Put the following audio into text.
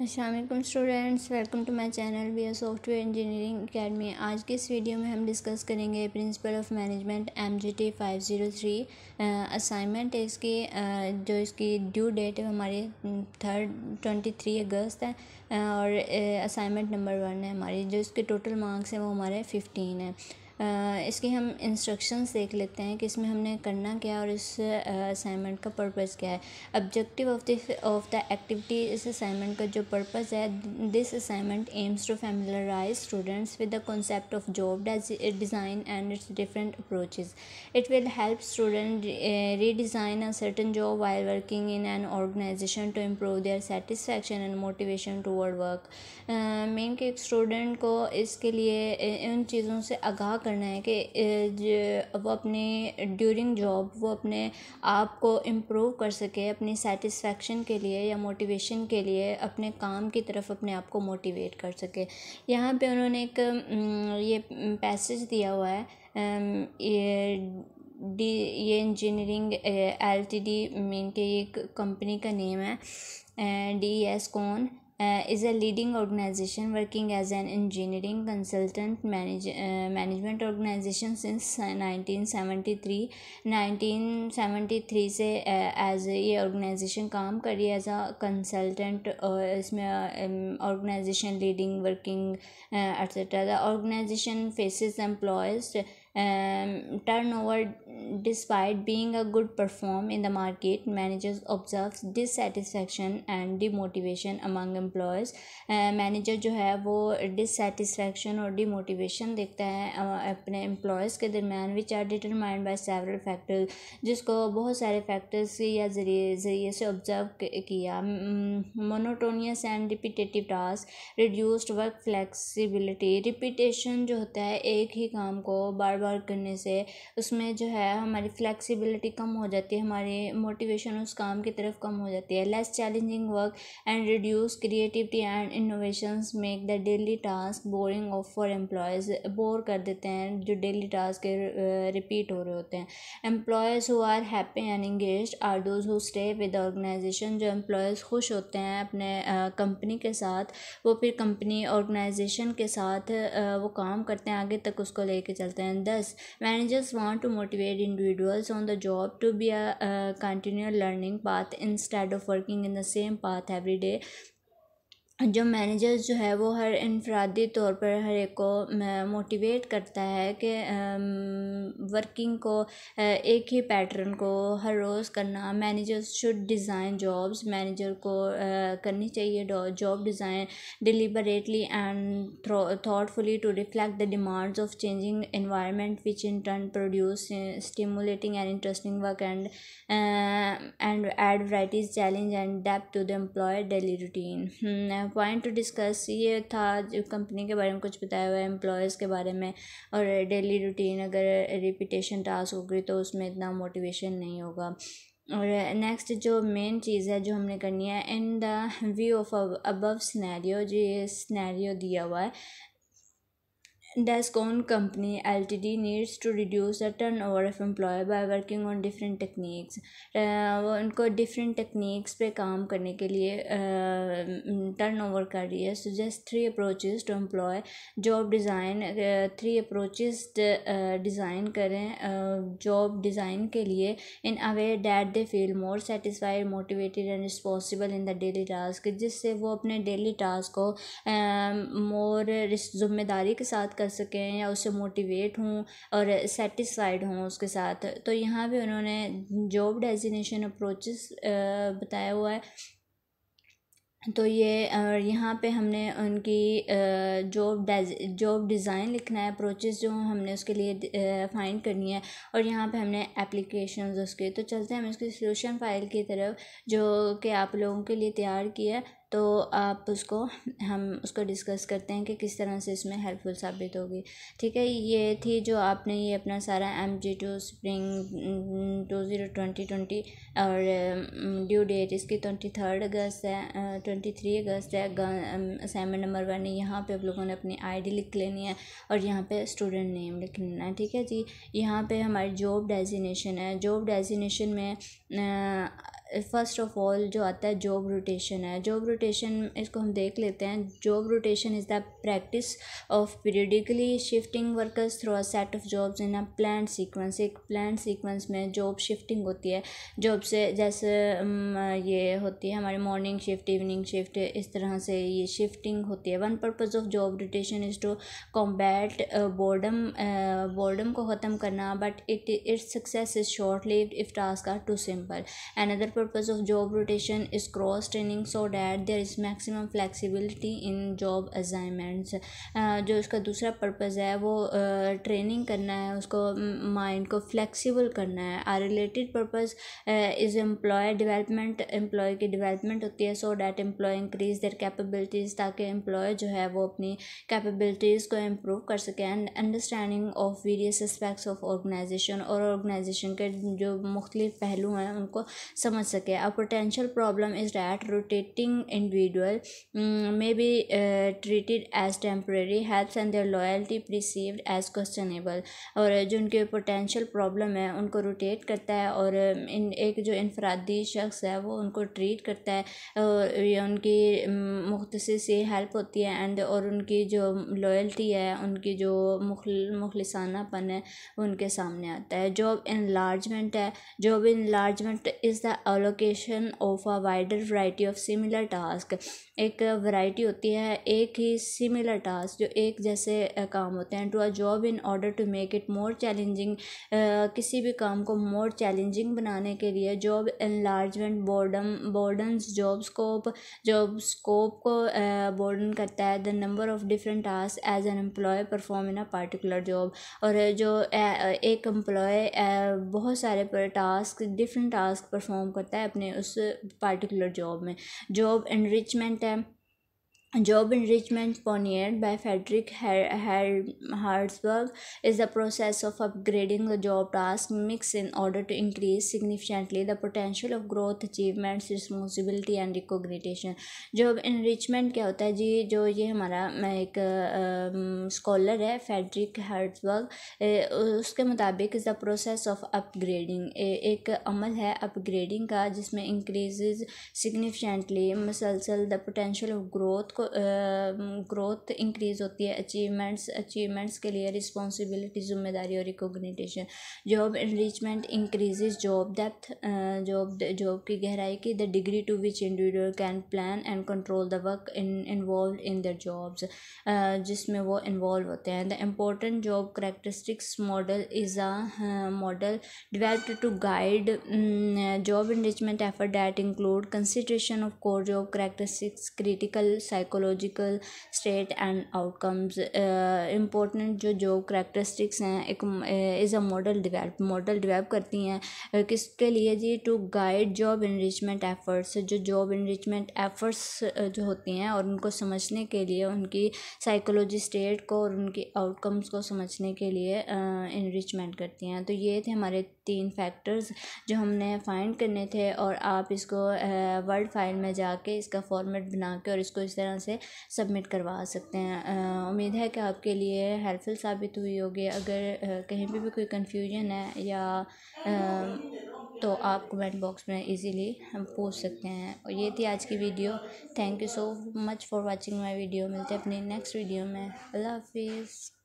Aslam students welcome to my channel B A software engineering academy आज के इस video में हम डिस्कस करेंगे principle of management M G T five zero three assignment है इसकी uh, जो इसकी ड्यू डेट है हमारी थर्ड ट्वेंटी थ्री अगस्त है और असाइनमेंट नंबर वन है हमारी जो इसके टोटल मार्क्स हैं वो हमारे फिफ्टीन है इसके हम इंस्ट्रक्शंस देख लेते हैं कि इसमें हमने करना क्या और इस असाइनमेंट का पर्पस क्या है objective of the of the activity इस असाइनमेंट का जो पर्पस है this assignment aims to familiarise students with the concept of job design and its different approaches it will help student redesign a certain job while working in an organisation to improve their satisfaction and motivation toward work मेन के एक student को इसके लिए इन चीज़ों से आगाह कर करना है कि वो अपने ड्यूरिंग जॉब वो अपने आप को इम्प्रूव कर सके अपनी सेटिस्फेक्शन के लिए या मोटिवेशन के लिए अपने काम की तरफ अपने आप को मोटिवेट कर सके यहाँ पे उन्होंने एक ये पैसेज दिया हुआ है ये डी ये engineering L T D mean के एक कंपनी का नेम है डी एस कौन is a leading organization working as an engineering consultant manage, management organization since 1973 1973 से एज ये ऑर्गेनाइजेशन काम कर रही है एज अ कंसल्टेंट और इसमें organisation leading working etcetera the organisation faces employees Um, turnover despite being a good perform in the market managers observe dissatisfaction and demotivation among employees manager जो है वो डिससेटिस्फेक्शन और डिमोटिवेशन देखता है अपने employees के दरम्यान which are determined by several factors जिसको बहुत सारे फैक्टर्स या जरिए जरिए से ऑब्जर्व किया monotonous and repetitive task reduced work flexibility repetition जो होता है एक ही काम को बार बार करने से उसमें जो है हमारी फ्लेक्सिबिलिटी कम हो जाती है हमारी मोटिवेशन उस काम की तरफ कम हो जाती है less challenging work and reduce creativity and innovation make the daily task boring of for employees bore कर देते हैं जो डेली टास्क रिपीट हो रहे होते हैं employees who are happy and engage are those who stay with organisation जो employees खुश होते हैं अपने कंपनी के साथ वो फिर कंपनी ऑर्गेनाइजेशन के साथ वो काम करते हैं आगे तक उसको लेके चलते हैं the Thus, managers want to motivate individuals on the job to be a, a continual learning path instead of working in the same path every day जो मैनेजर्स जो है वो हर इनफ़रादी तौर पर हर एक को मोटिवेट करता है कि वर्किंग को एक ही पैटर्न को हर रोज़ करना managers should design jobs manager को करनी चाहिए job design deliberately and thoughtfully to reflect the demands of changing environment which in turn produce stimulating and interesting work and and add varieties challenge and depth to the employee daily routine point to discuss ये था जो company के बारे में कुछ बताया हुआ है एम्प्लॉयज़ के बारे में और डेली रूटीन अगर रिपीटेशन टास्क होगी तो उसमें इतना मोटिवेशन नहीं होगा और नेक्स्ट जो मेन चीज़ है जो हमने करनी है in the view of above scenario जो ये स्नैरियो दिया हुआ है Descon company L T D needs to reduce the turnover of employee by working on different techniques उनको डिफरेंट टेक्निक्स पे काम करने के लिए टर्न uh, ओवर कर रही है suggest three approaches to employ job design three approaches design करें जॉब uh, डिज़ाइन के लिए in a way that they feel more satisfied motivated and responsible in the daily task जिससे वो अपने डेली टास्क को मोर uh, जिम्मेदारी के साथ कर सकें या उससे मोटिवेट हों और सेटिस्फाइड हों उसके साथ तो यहाँ भी उन्होंने जॉब डेजिनेशन अप्रोचेस बताया हुआ है तो ये यहाँ पे हमने उनकी जॉब जॉब डिज़ाइन लिखना है अप्रोचेस जो हमने उसके लिए फाइंड करनी है और यहाँ पे हमने एप्लीकेशन उसके तो चलते हैं हम इसकी सोल्यूशन फाइल की तरफ जो कि आप लोगों के लिए तैयार किया है तो आप उसको हम उसको डिस्कस करते हैं कि किस तरह से इसमें हेल्पफुल साबित होगी ठीक है ये थी जो आपने ये अपना सारा M G two spring two zero twenty twenty और ड्यू mm, डेट इसकी ट्वेंटी थर्ड अगस्त है ट्वेंटी थ्री अगस्त है असाइनमेंट नंबर वन है यहाँ पे आप लोगों ने अपनी आईडी लिख लेनी है और यहाँ पे स्टूडेंट नेम लिख लेना है ठीक है जी यहाँ पे हमारी जॉब डेजिनेशन है जॉब डेजिनेशन में फ़र्स्ट ऑफ ऑल जो आता है जॉब रोटेशन है जॉब रोटेशन इसको हम देख लेते हैं job rotation is the practice of periodically shifting workers through a set of jobs in a plan sequence एक प्लान सीक्वेंस में जॉब शिफ्टिंग होती है जॉब से जैसे ये होती है हमारी मॉर्निंग शिफ्ट इवनिंग शिफ्ट इस तरह से ये शिफ्टिंग होती है one purpose of job rotation is to combat boredom boredom को ख़त्म करना but it it's success is short live if task are too simple and other purpose of job rotation is cross training so that there is maximum flexibility in job assignments uh, जो इसका दूसरा purpose है वो training uh, करना है उसको mind mm, को flexible करना है are related purpose is employ development employ की development होती है so that employ increase their capabilities ताकि एम्प्लॉय जो है वो अपनी कैपेबिलिटीज़ को इम्प्रूव कर सके and understanding of various aspects of organisation और ऑर्गेनाइजेशन के जो मुख्तलिफ पहलू हैं उनको समझ सके a potential problem is that rotating individual may be treated as temporary health and their loyalty perceived as questionable और जो उनके पोटेंशियल प्रॉब्लम है उनको रोटेट करता है और mm, इन एक जो इनफरादी शख्स है वो उनको ट्रीट करता है और उनकी mm, मुख्तसी से हेल्प होती है एंड और उनकी जो लॉयल्टी है उनकी जो मुखलसानापन है उनके सामने आता है जॉब इन्लार्जमेंट है job enlargement is the allocation of a wider variety of similar task एक variety होती है एक ही similar task जो एक जैसे काम होते हैं to a job in order to make it more challenging किसी भी काम को more challenging बनाने के लिए job enlargement boredom burdens job scope job scope को burden करता है the number of different tasks as an employee perform in a particular job और जो एक एम्प्लॉय बहुत सारे टास्क डिफरेंट टास्क परफॉर्म कर होता है अपने उस पार्टिकुलर जॉब में जॉब एनरिचमेंट है Job enrichment pioneered by Frederick Herzberg is the process of upgrading the job task mix in order to increase significantly the potential of growth, achievements, responsibility and recognition. Job enrichment क्या होता है जी जो ये हमारा एक scholar uh, है Frederick Herzberg उसके मुताबिक is the process of upgrading एक अमल है अपग्रेडिंग का जिसमें इंक्रीज सिग्निफिकेंटली मसलसल द पोटेंशल ऑफ ग्रोथ को ग्रोथ इंक्रीज़ होती है अचीवमेंट्स अचीवमेंट्स के लिए रिस्पॉन्सिबिलिटी जिम्मेदारी और recognition job enrichment increases job depth job job की गहराई की the degree to which individual can plan and control the work in involve in their jobs जिसमें वो इन्वॉल्व होते हैं the important job characteristics model is a model developed to guide job enrichment effort that include consideration of core job characteristics critical psycho psychological state and outcomes important जो जो characteristics हैं एक is a model develop model develop करती हैं uh, किसके लिए जी to guide job enrichment efforts जो जॉब इनरिचमेंट एफर्ट्स जो होती हैं और उनको समझने के लिए उनकी साइकोलॉजी स्टेट को और उनकी आउटकम्स को समझने के लिए इनरिचमेंट uh, करती हैं तो ये थे हमारे तीन फैक्टर्स जो हमने फाइंड करने थे और आप इसको वर्ड uh, फाइल में जाके इसका फॉर्मेट बना के और इसको इस तरह से सबमिट करवा सकते हैं उम्मीद है कि आपके लिए हेल्पफुल साबित हुई होगी अगर कहीं पर भी कोई कन्फ्यूजन है या तो आप कमेंट बॉक्स में इजीली पूछ सकते हैं और ये थी आज की video thank you so much for watching my video मिलते हैं अपनी नेक्स्ट वीडियो में अल्लाह हाफिज़